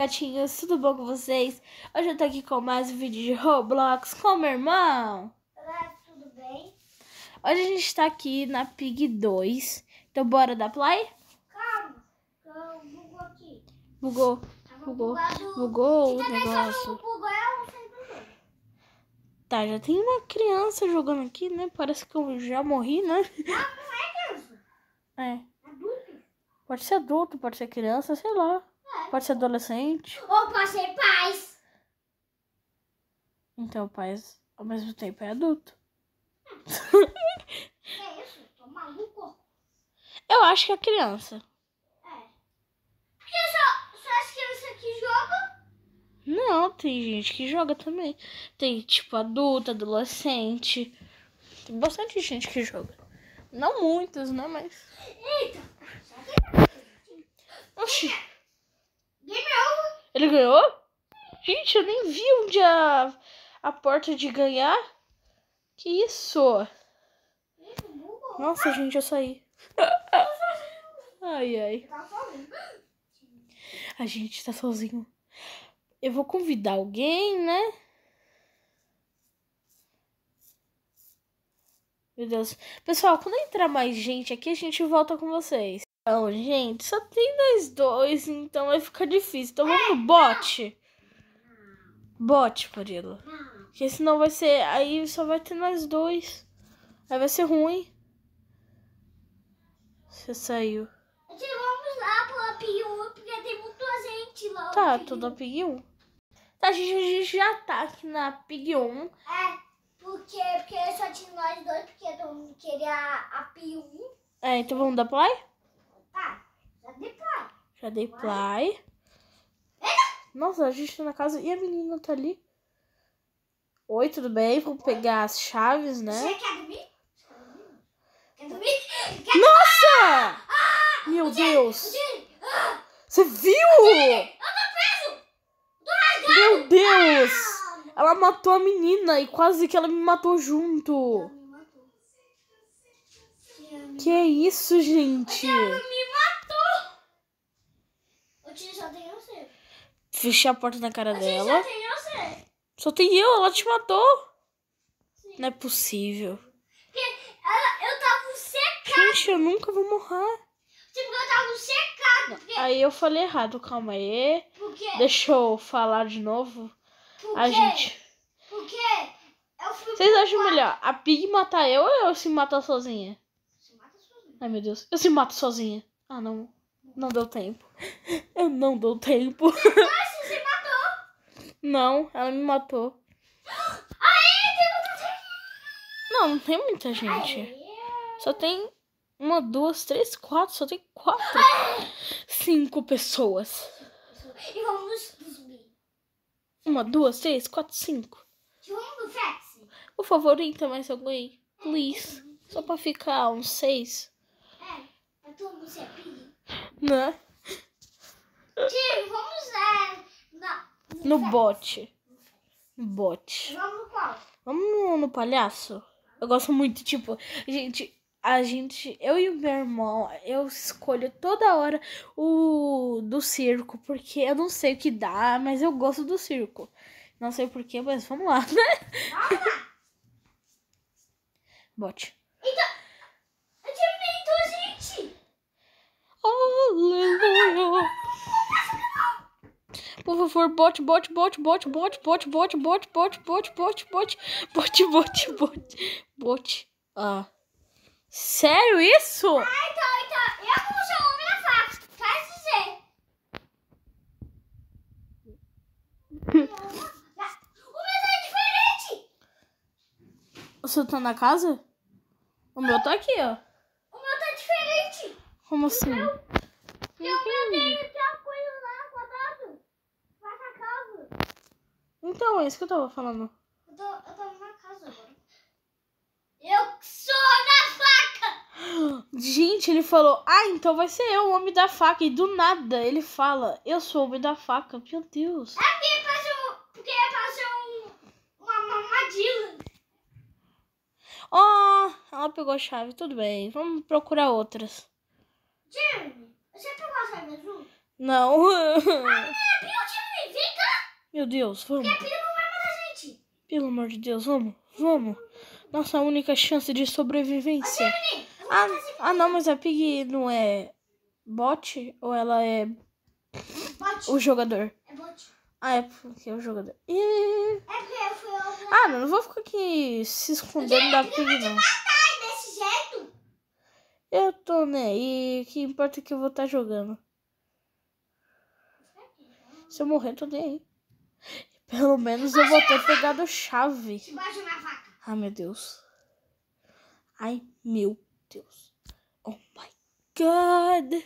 gatinhos, tudo bom com vocês? Hoje eu tô aqui com mais um vídeo de Roblox com meu irmão. Olá, tudo bem? Hoje a gente tá aqui na Pig 2. Então bora dar play? Calma, eu bugou aqui. Bugou, Tava bugou, bugado. bugou o negócio. Bugou, tá, já tem uma criança jogando aqui, né? Parece que eu já morri, né? Não, ah, não é criança. É. Adulto. Pode ser adulto, pode ser criança, sei lá. Pode ser adolescente. Ou pode ser pais. Então, pais, ao mesmo tempo, é adulto. é isso? Tô maluco? Eu acho que é criança. É. só, as crianças que jogam? Não, tem gente que joga também. Tem, tipo, adulto, adolescente. Tem bastante gente que joga. Não muitos, né? Mas. Eita! Oxi! Né? É Ele ganhou? Gente, eu nem vi onde a, a porta de ganhar. Que isso? Nossa, gente, eu saí. Ai, ai. Tá a gente tá sozinho. Eu vou convidar alguém, né? Meu Deus. Pessoal, quando entrar mais gente aqui, a gente volta com vocês. Não, gente, só tem nós dois, então vai ficar difícil. Então vamos no bot. Bot, Murilo. Porque senão vai ser. Aí só vai ter nós dois. Aí vai ser ruim. Você saiu. Vamos lá pro Apig 1, porque tem muita gente lá. Tá, tudo Apig 1. Tá, a gente, a gente já tá aqui na Pig 1. É, porque, porque só tinha nós dois, porque eu não queria a Pig 1. É, então vamos dar play? já dei play. Nossa, a gente tá na casa e a menina tá ali. Oi, tudo bem? vou pegar as chaves, né? Você quer dormir? Quer dormir? Quer... Nossa! Ah! Meu o Deus! o Você viu? Eu tô preso! Tô Meu ah! Deus! Ah! Ela matou a menina e quase que ela me matou junto. Me matou. Que é isso, gente? tia só tem você. Fechei a porta na cara a dela. Só tem você. Só tem eu, ela te matou. Sim. Não é possível. ela, eu tava secado. Gente, eu nunca vou morrer. Tipo, eu tava secado. Porque... Aí eu falei errado, calma aí. Porque... Deixa eu falar de novo. A gente. Vocês acham quarto. melhor a Pig matar eu ou eu se matar sozinha? Se mata sozinha. Ai meu Deus, eu se mato sozinha. Ah não. Não deu tempo. Eu não deu tempo. Nossa, você matou. Não, ela me matou. Aê, tem muita gente. Não, não tem muita gente. Só tem uma, duas, três, quatro. Só tem quatro. Cinco pessoas. E vamos Uma, duas, três, quatro, cinco. sexo. Por favor, entra mais alguém. Please. É, só pra ficar uns seis. É, eu tô com né? Tio, vamos é, na, no, no bote. No bote. Vamos no qual? Vamos no palhaço? Eu gosto muito, tipo, gente, a gente, eu e o meu irmão, eu escolho toda hora o do circo, porque eu não sei o que dá, mas eu gosto do circo. Não sei porquê, mas vamos lá, né? Vamos lá. Bote. Aleluia. Por favor, bote, bote, bote, bote, bote, bote, bote, bote, bote, bote, bote, bote, bote, bote, bote, bote. Ah. Sério isso? Ah, então, então, eu vou puxar o homem na faca. Quer dizer. O meu tá é diferente! O seu tá na casa? O meu tá aqui, ó. Como assim? Então, Então, é isso que eu tava falando. Eu tô, eu tô na casa agora. Eu sou da faca! Gente, ele falou, ah, então vai ser eu, o homem da faca. E do nada ele fala, eu sou o homem da faca. Meu Deus. É porque passou, porque passou um, uma, uma armadilha. Oh, ela pegou a chave, tudo bem. Vamos procurar outras. Né, não. Ah, é, Pio, Meu Deus, vamos. a Pio não vai matar a gente. Pelo amor de Deus, vamos, vamos. Nossa única chance de sobrevivência. Ô, ah, ah, não, mas a Pig não é bot ou ela é bot. o jogador? É bot. Ah, é porque é o jogador. E... É porque eu fui eu... Né? Ah, não, não vou ficar aqui se escondendo da Pig, não. Eu tô nem né? aí, o que importa é que eu vou estar tá jogando. Se eu morrer, tô nem aí. Pelo menos eu vou ter pegado chave. Ai, meu Deus. Ai, meu Deus. Oh, my God.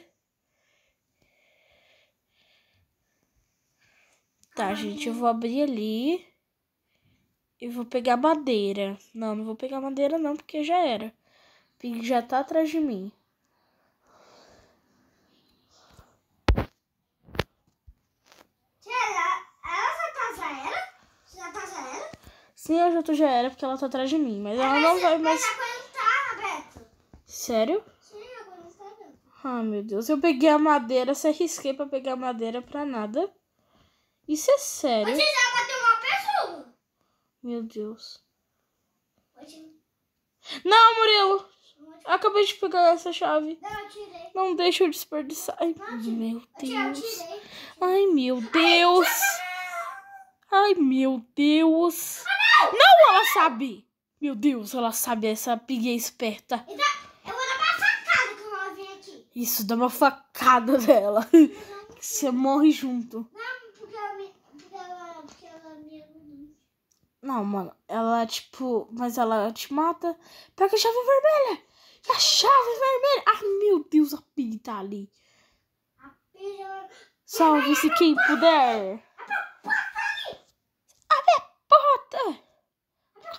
Tá, gente, eu vou abrir ali. E vou pegar madeira. Não, não vou pegar madeira não, porque já era. Pig já tá atrás de mim. Sim, a Juto já era, porque ela tá atrás de mim. Mas ela não vai mais... Tá, sério? Tá, ah, meu Deus. Eu peguei a madeira, se arrisquei pra pegar a madeira pra nada. Isso é sério. Você já bateu uma pessoa? Meu Deus. Não, Murilo! Eu acabei de pegar essa chave. Não, eu deixa eu desperdiçar. Ai, meu Deus. Ai, meu Deus. Ai, meu Deus. Não, ela sabe. Meu Deus, ela sabe, essa pig é esperta. Eu vou dar uma facada com ela vem aqui. Isso, dá uma facada nela. Você morre junto. Não, porque ela Não, mano, ela tipo... Mas ela te mata. Pega a chave vermelha. E a chave vermelha. Ah, meu Deus, a pig tá ali. A pig... Salve-se quem puder.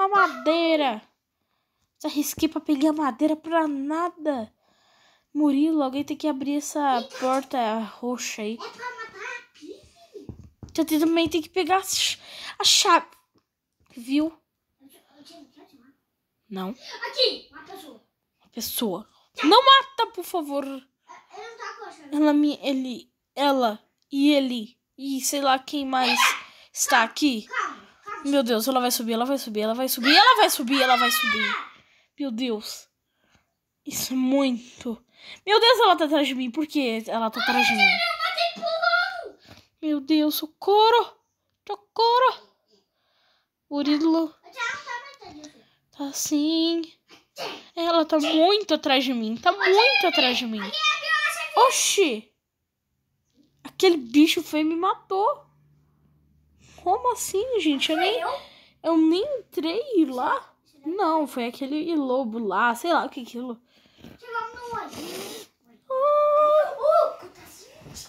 a madeira. Já risquei pra pegar madeira pra nada. Murilo, alguém tem que abrir essa porta roxa aí. Você é também tem que pegar a chave. Viu? Não. Aqui, uma pessoa. Uma pessoa. Não mata, por favor. É, tá ela me. Ele. Ela e ele. E sei lá quem mais está aqui. Meu Deus, ela vai subir, ela vai subir, ela vai subir, ela vai subir, ela vai subir. Meu Deus. Isso é muito. Meu Deus, ela tá atrás de mim. Por que ela tá atrás de mim? Meu Deus, socorro. Socorro. Urilo. Tá assim. Ela tá muito atrás de mim. Tá muito atrás de mim. Oxi. Aquele bicho e me matou. Como assim, gente? Eu nem, eu nem entrei lá. Não, foi aquele lobo lá, sei lá o que é aquilo. O é? ah! tá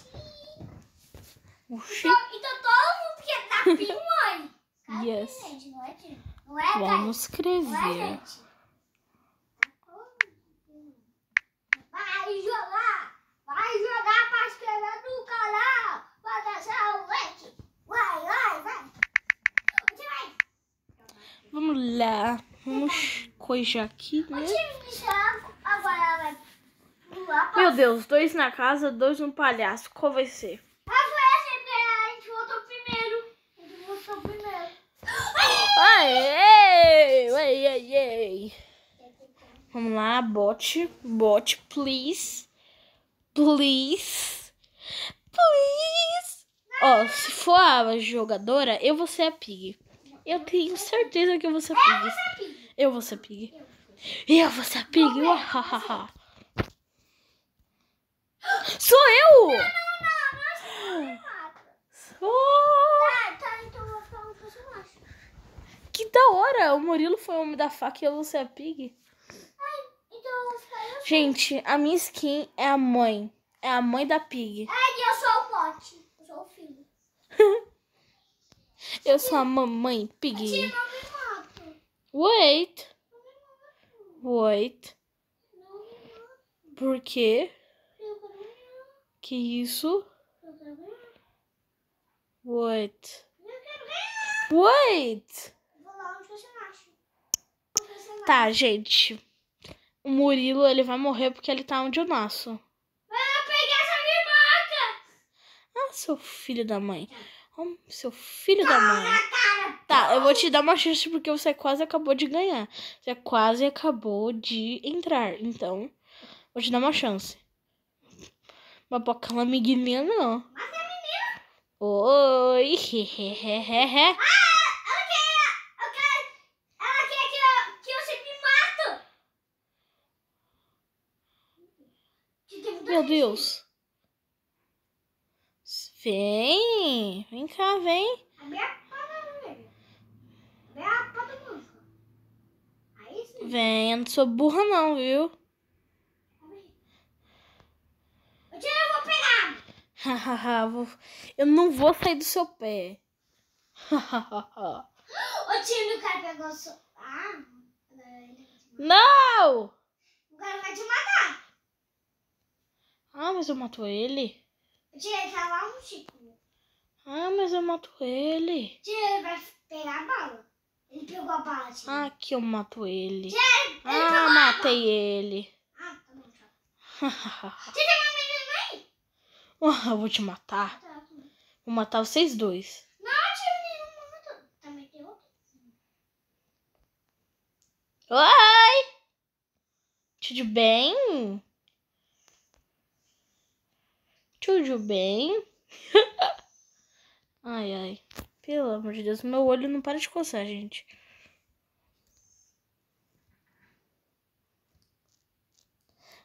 Oxi. Então, então todo mundo quer é mãe. Yes. Vamos escrever. hoje aqui, né? Meu Deus, dois na casa, dois no palhaço. Qual vai ser? Ai, ai, ai, ai. Vamos lá, bote, bote, please. Please. Please. Ó, oh, se for a jogadora, eu vou ser a Pig. Eu tenho certeza que eu vou ser a Pig. Eu vou ser pig. Eu vou ser pig. Não, não, não, Sou eu! Não, não, não. Sou... Tá, tá, então vou falar que eu acho. Que da hora! O Murilo foi o homem da faca e eu vou ser a pig. Então Gente, a minha skin é a mãe. É a mãe da pig. Ai, é, eu sou o pote. Eu sou o filho. eu sou a mamãe pig. Tia, Wait. Wait. Por quê? Que isso? Wait. Wait. Tá, gente. O Murilo, ele vai morrer porque ele tá onde eu nasço. Vai pegar essa minhoca! Ah, seu filho da mãe seu filho da mãe. Tá, eu vou te dar uma chance porque você quase acabou de ganhar. Você quase acabou de entrar. Então, vou te dar uma chance. Baboca uma amiguinha, não. Mas é menina. Oi. Hehehehe. Ah, é Meu Deus. Vem! Vem cá, vem! Abre a velho. Abre a Aí Vem, eu não sou burra não, viu? Eu vou pegar! Hahaha, eu não vou sair do seu pé. Hahaha. o tio do cara pegou seu... Ah, não! O cara vai te matar. Ah, mas eu matou ele. Tia, tá lá um Chico. Ah, mas eu mato ele. Tia, ele vai pegar a bala. Ele pegou a bala, tia. Ah, que eu mato ele. Tia, ele ah, matei ele. Ah, tá bom, tá. Tia, tem uma menina aí? Ah, eu vou te matar. Tá, tá vou matar vocês dois. Não, tia, menino, Também tem outro. Oi! Tudo bem? Tudo bem? ai, ai. Pelo amor de Deus, meu olho não para de coçar, gente.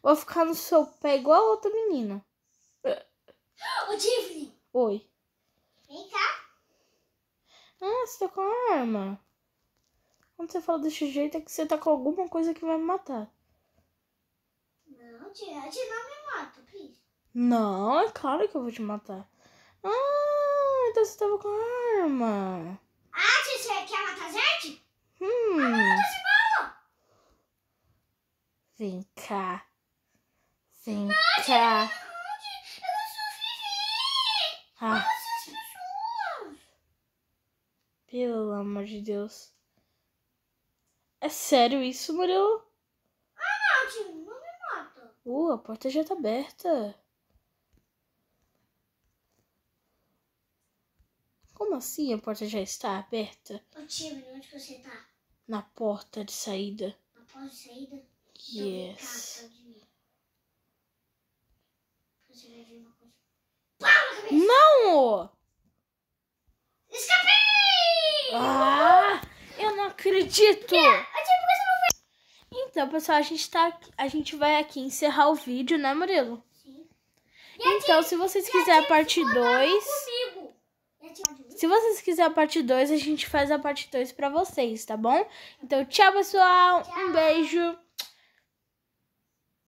Vou ficar no seu pé igual a outra menina. Ô, Tiffany! Oi. Vem cá. Ah, você tá com a arma. Quando você fala desse jeito é que você tá com alguma coisa que vai me matar. Não, tia, não me não, é claro que eu vou te matar. Ah, então você tava com arma. Ah, você quer matar a gente? Hum. Ah, não, tá Vem cá. Vem não, cá. Eu, eu sobrevivi. Ah. Olha pessoas. Pelo amor de Deus. É sério isso, Murilo? Ah, não, tio. Não me mata. Uh, a porta já tá aberta. Como assim a porta já está aberta? Ô, Timmy, onde você tá? Na porta de saída. Na porta de saída? Yes. Tá você vai ver uma coisa. Pau, Não! Escapei! Ah, eu não acredito! Yeah. Então, pessoal, a gente, tá, a gente vai aqui encerrar o vídeo, né, Murilo? Sim. E então, gente, se vocês quiserem a parte 2... Se vocês quiserem a parte 2, a gente faz a parte 2 pra vocês, tá bom? Então, tchau, pessoal. Tchau. Um beijo.